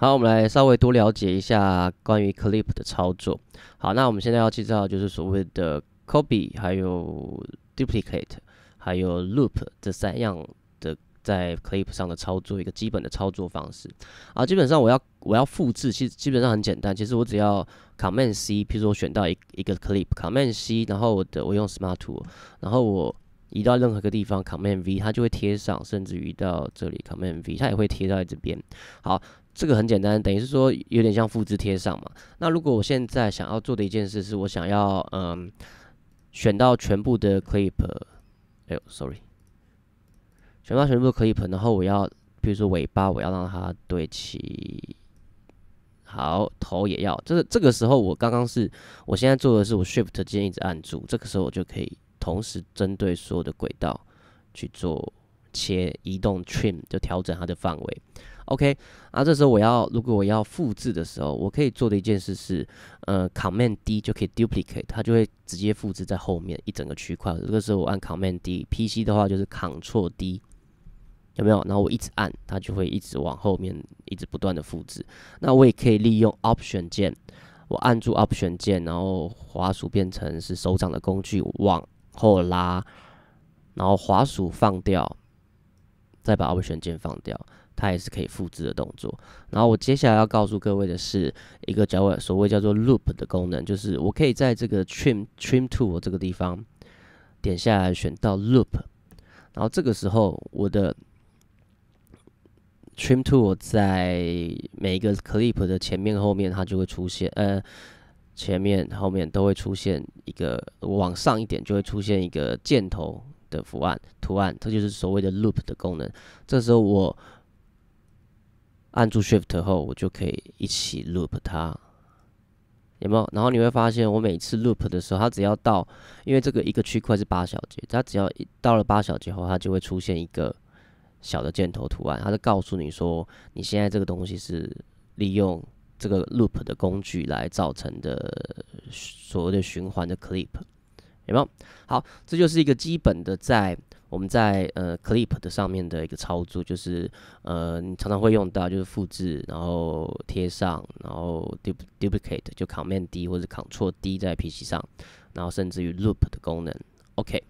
好，我们来稍微多了解一下关于 clip 的操作。好，那我们现在要介绍就是所谓的 copy，还有 duplicate，还有 loop 这三样的在 clip 上的操作，一个基本的操作方式。啊，基本上我要我要复制，其实基本上很简单，其实我只要 command C，譬如说我选到一一个 clip，command C，然后我的我用 smart tool，然后我移到任何一个地方，Command V 它就会贴上，甚至移到这里，Command V 它也会贴到这边。好，这个很简单，等于是说有点像复制贴上嘛。那如果我现在想要做的一件事，是我想要，嗯，选到全部的 clip，哎呦，sorry，选到全部的 clip，然后我要，比如说尾巴，我要让它对齐，好，头也要，这个这个时候我刚刚是，我现在做的是我 Shift 键一直按住，这个时候我就可以。同时针对所有的轨道去做切移动 trim 就调整它的范围。OK，啊，这时候我要如果我要复制的时候，我可以做的一件事是，呃，Command D 就可以 duplicate，它就会直接复制在后面一整个区块。这个时候我按 Command D，PC 的话就是 Ctrl D，有没有？然后我一直按，它就会一直往后面一直不断的复制。那我也可以利用 Option 键，我按住 Option 键，然后滑鼠变成是手掌的工具，往。后拉，然后滑鼠放掉，再把 Option 键放掉，它也是可以复制的动作。然后我接下来要告诉各位的是一个叫所谓叫做 loop 的功能，就是我可以在这个 trim trim tool 这个地方点下来选到 loop，然后这个时候我的 trim tool 在每一个 clip 的前面后面它就会出现呃。前面后面都会出现一个往上一点就会出现一个箭头的图案图案，这就是所谓的 loop 的功能。这时候我按住 shift 后，我就可以一起 loop 它，有没有？然后你会发现，我每次 loop 的时候，它只要到，因为这个一个区块是八小节，它只要到了八小节后，它就会出现一个小的箭头图案，它就告诉你说，你现在这个东西是利用。这个 loop 的工具来造成的所谓的循环的 clip，有没有？好，这就是一个基本的在我们在呃 clip 的上面的一个操作，就是呃你常常会用到就是复制，然后贴上，然后 duplicate 就 Command D 或者 Control D 在 PC 上，然后甚至于 loop 的功能，OK。